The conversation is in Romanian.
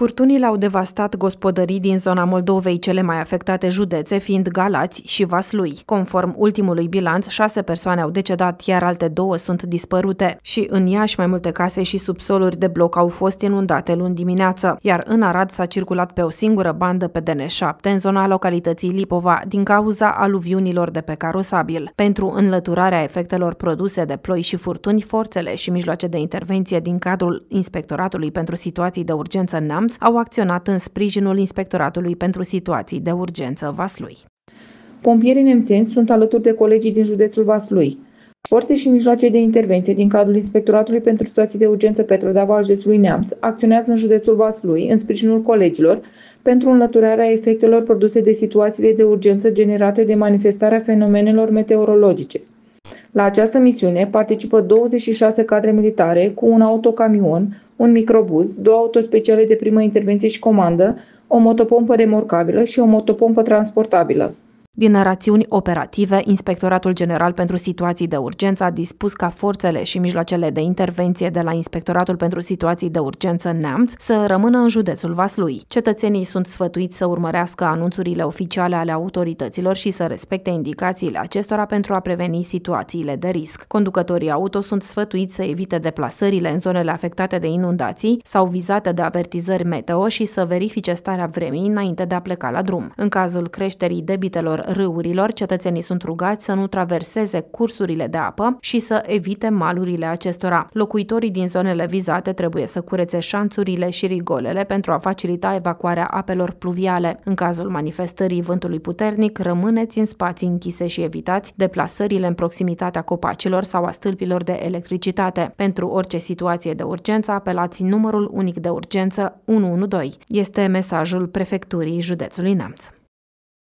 Furtunile au devastat gospodării din zona Moldovei, cele mai afectate județe fiind Galați și Vaslui. Conform ultimului bilanț, șase persoane au decedat, iar alte două sunt dispărute. Și în Iași, mai multe case și subsoluri de bloc au fost inundate luni dimineață, iar în Arad s-a circulat pe o singură bandă pe DN7 în zona localității Lipova din cauza aluviunilor de pe carosabil. Pentru înlăturarea efectelor produse de ploi și furtuni, forțele și mijloace de intervenție din cadrul Inspectoratului pentru Situații de Urgență NAM Neamț au acționat în sprijinul Inspectoratului pentru Situații de Urgență Vaslui. Pompierii nemțeni sunt alături de colegii din județul Vaslui. Forțe și mijloace de intervenție din cadrul Inspectoratului pentru Situații de Urgență Petrova al județului Neamț acționează în județul Vaslui, în sprijinul colegilor, pentru înlăturarea efectelor produse de situațiile de urgență generate de manifestarea fenomenelor meteorologice. La această misiune participă 26 cadre militare cu un autocamion, un microbuz, două autospeciale de primă intervenție și comandă, o motopompă remorcabilă și o motopompă transportabilă. Din rațiuni operative, Inspectoratul General pentru Situații de Urgență a dispus ca forțele și mijloacele de intervenție de la Inspectoratul pentru Situații de Urgență Neamț să rămână în județul Vaslui. Cetățenii sunt sfătuiți să urmărească anunțurile oficiale ale autorităților și să respecte indicațiile acestora pentru a preveni situațiile de risc. Conducătorii auto sunt sfătuiți să evite deplasările în zonele afectate de inundații sau vizate de avertizări meteo și să verifice starea vremii înainte de a pleca la drum. În cazul creșterii debitelor râurilor, cetățenii sunt rugați să nu traverseze cursurile de apă și să evite malurile acestora. Locuitorii din zonele vizate trebuie să curețe șanțurile și rigolele pentru a facilita evacuarea apelor pluviale. În cazul manifestării vântului puternic, rămâneți în spații închise și evitați deplasările în proximitatea copacilor sau a stâlpilor de electricitate. Pentru orice situație de urgență, apelați numărul unic de urgență 112. Este mesajul prefecturii județului Neamț.